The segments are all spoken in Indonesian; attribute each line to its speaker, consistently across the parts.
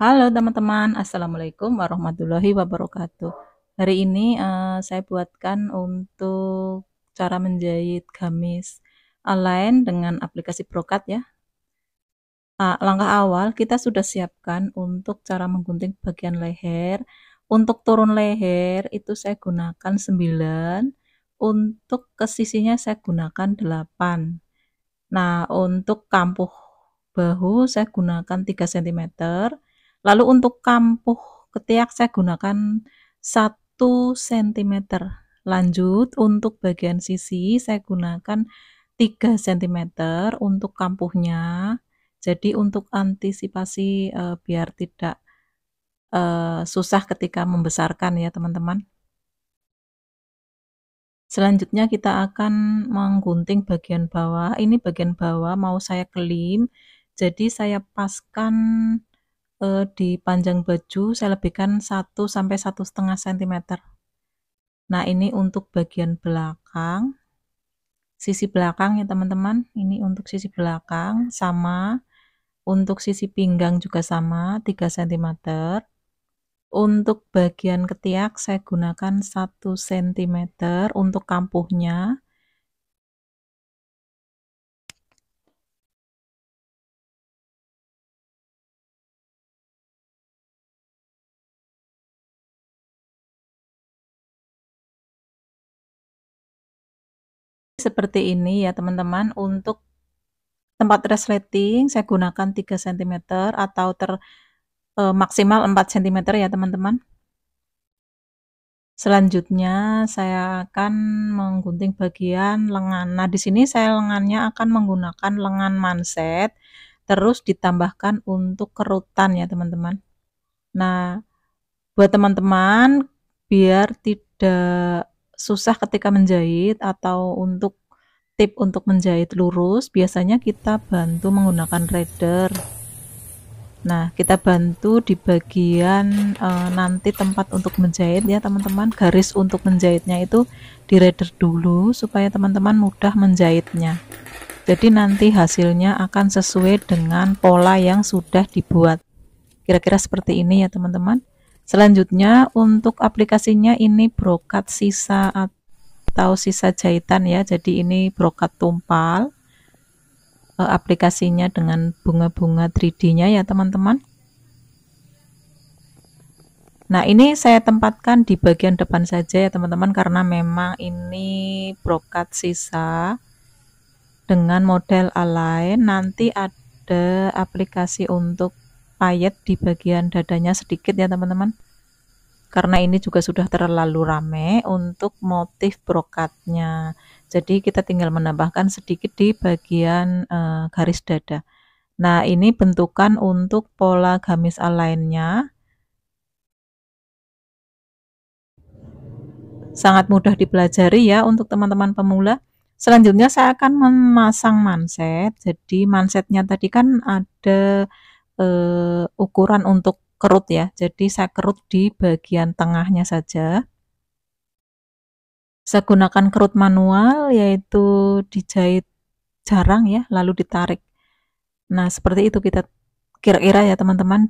Speaker 1: Halo teman-teman, Assalamualaikum warahmatullahi wabarakatuh Hari ini uh, saya buatkan untuk cara menjahit gamis online dengan aplikasi Brokat ya uh, Langkah awal kita sudah siapkan untuk cara menggunting bagian leher Untuk turun leher itu saya gunakan 9 Untuk ke sisinya saya gunakan 8 Nah untuk kampuh bahu saya gunakan 3 cm Lalu untuk kampuh ketiak saya gunakan 1 cm. Lanjut untuk bagian sisi saya gunakan 3 cm untuk kampuhnya. Jadi untuk antisipasi e, biar tidak e, susah ketika membesarkan ya teman-teman. Selanjutnya kita akan menggunting bagian bawah. Ini bagian bawah mau saya kelim. Jadi saya paskan uh, di panjang baju saya lebihkan 1 sampai satu setengah cm. Nah, ini untuk bagian belakang. Sisi belakang ya teman-teman, ini untuk sisi belakang sama untuk sisi pinggang juga sama 3 cm. Untuk bagian ketiak saya gunakan 1 cm untuk kampuhnya seperti ini ya teman-teman untuk tempat resleting saya gunakan 3 cm atau ter e, maksimal 4 cm ya teman-teman selanjutnya saya akan menggunting bagian lengan nah di sini saya lengannya akan menggunakan lengan manset terus ditambahkan untuk kerutan ya teman-teman nah buat teman-teman biar tidak susah ketika menjahit atau untuk tip untuk menjahit lurus biasanya kita bantu menggunakan radar nah kita bantu di bagian e, nanti tempat untuk menjahit ya teman-teman garis untuk menjahitnya itu di radar dulu supaya teman-teman mudah menjahitnya jadi nanti hasilnya akan sesuai dengan pola yang sudah dibuat kira-kira seperti ini ya teman-teman selanjutnya untuk aplikasinya ini brokat sisa atau sisa jahitan ya jadi ini brokat tumpal eh, aplikasinya dengan bunga-bunga 3D nya ya teman-teman nah ini saya tempatkan di bagian depan saja ya teman-teman karena memang ini brokat sisa dengan model align nanti ada aplikasi untuk payet di bagian dadanya sedikit ya teman-teman karena ini juga sudah terlalu rame untuk motif brokatnya jadi kita tinggal menambahkan sedikit di bagian e, garis dada nah ini bentukan untuk pola gamis lainnya. sangat mudah dipelajari ya untuk teman-teman pemula selanjutnya saya akan memasang manset jadi mansetnya tadi kan ada e, ukuran untuk kerut ya. Jadi saya kerut di bagian tengahnya saja. Saya gunakan kerut manual yaitu dijahit jarang ya, lalu ditarik. Nah, seperti itu kita kira-kira ya teman-teman.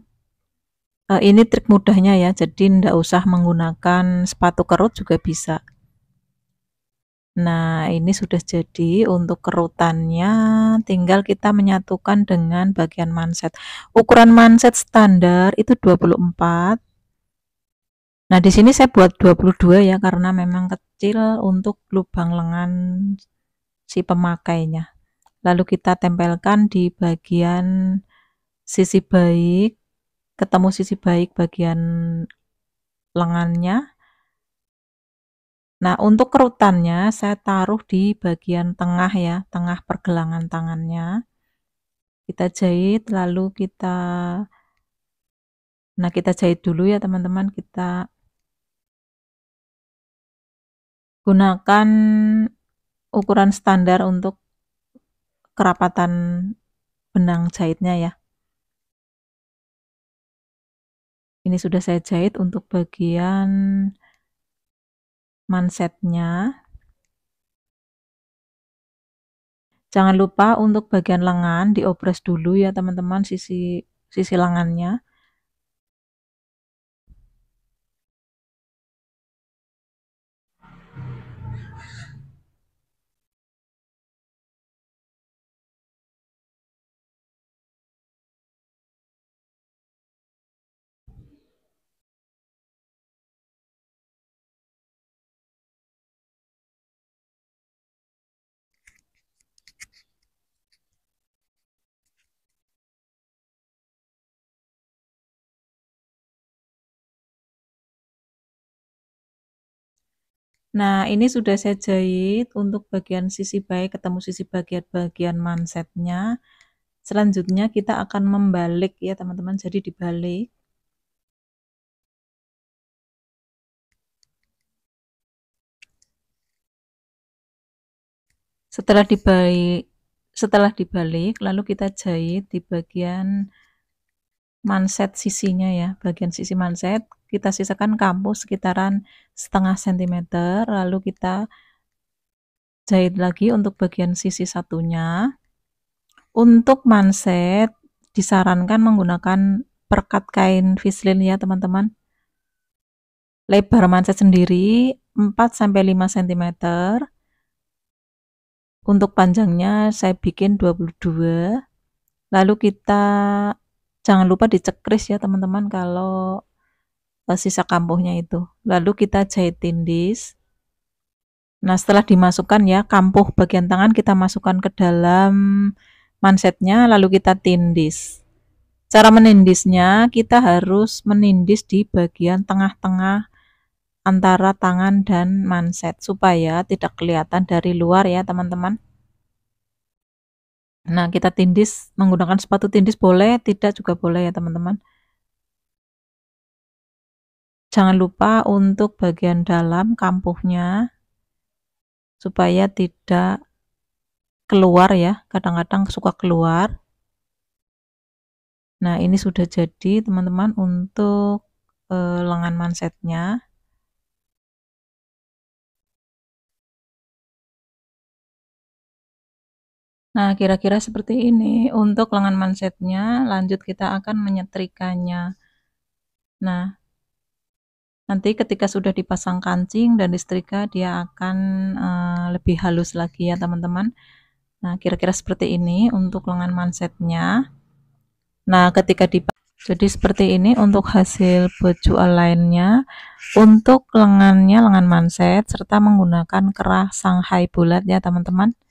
Speaker 1: Eh, ini trik mudahnya ya. Jadi tidak usah menggunakan sepatu kerut juga bisa. Nah, ini sudah jadi untuk kerutannya, tinggal kita menyatukan dengan bagian manset. Ukuran manset standar itu 24. Nah, di sini saya buat 22 ya karena memang kecil untuk lubang lengan si pemakainya. Lalu kita tempelkan di bagian sisi baik, ketemu sisi baik bagian lengannya Nah, untuk kerutannya saya taruh di bagian tengah ya, tengah pergelangan tangannya. Kita jahit lalu kita Nah, kita jahit dulu ya teman-teman, kita gunakan ukuran standar untuk kerapatan benang jahitnya ya. Ini sudah saya jahit untuk bagian mansetnya. Jangan lupa untuk bagian lengan diopres dulu ya teman-teman sisi sisi lengannya. Nah, ini sudah saya jahit untuk bagian sisi baik ketemu sisi bagian-bagian mansetnya. Selanjutnya kita akan membalik ya teman-teman, jadi dibalik. Setelah dibalik, setelah dibalik lalu kita jahit di bagian manset sisinya ya, bagian sisi manset, kita sisakan kampus sekitaran setengah cm lalu kita jahit lagi untuk bagian sisi satunya. Untuk manset, disarankan menggunakan perkat kain vislin ya teman-teman. Lebar manset sendiri 4-5 cm. Untuk panjangnya saya bikin 22. Lalu kita Jangan lupa dicekris ya teman-teman kalau eh, sisa kampuhnya itu. Lalu kita jahitin dis. Nah setelah dimasukkan ya kampuh bagian tangan kita masukkan ke dalam mansetnya lalu kita tindis. Cara menindisnya kita harus menindis di bagian tengah-tengah antara tangan dan manset supaya tidak kelihatan dari luar ya teman-teman. Nah, kita tindis menggunakan sepatu tindis boleh, tidak juga boleh ya, teman-teman. Jangan lupa untuk bagian dalam kampuhnya supaya tidak keluar ya, kadang-kadang suka keluar. Nah, ini sudah jadi teman-teman untuk e, lengan mansetnya. Nah, kira-kira seperti ini. Untuk lengan mansetnya, lanjut kita akan menyetrikannya. Nah, nanti ketika sudah dipasang kancing dan disetrika, dia akan uh, lebih halus lagi ya teman-teman. Nah, kira-kira seperti ini untuk lengan mansetnya. Nah, ketika dipasang jadi seperti ini untuk hasil baju lainnya. untuk lengannya lengan manset serta menggunakan kerah Shanghai bulat ya teman-teman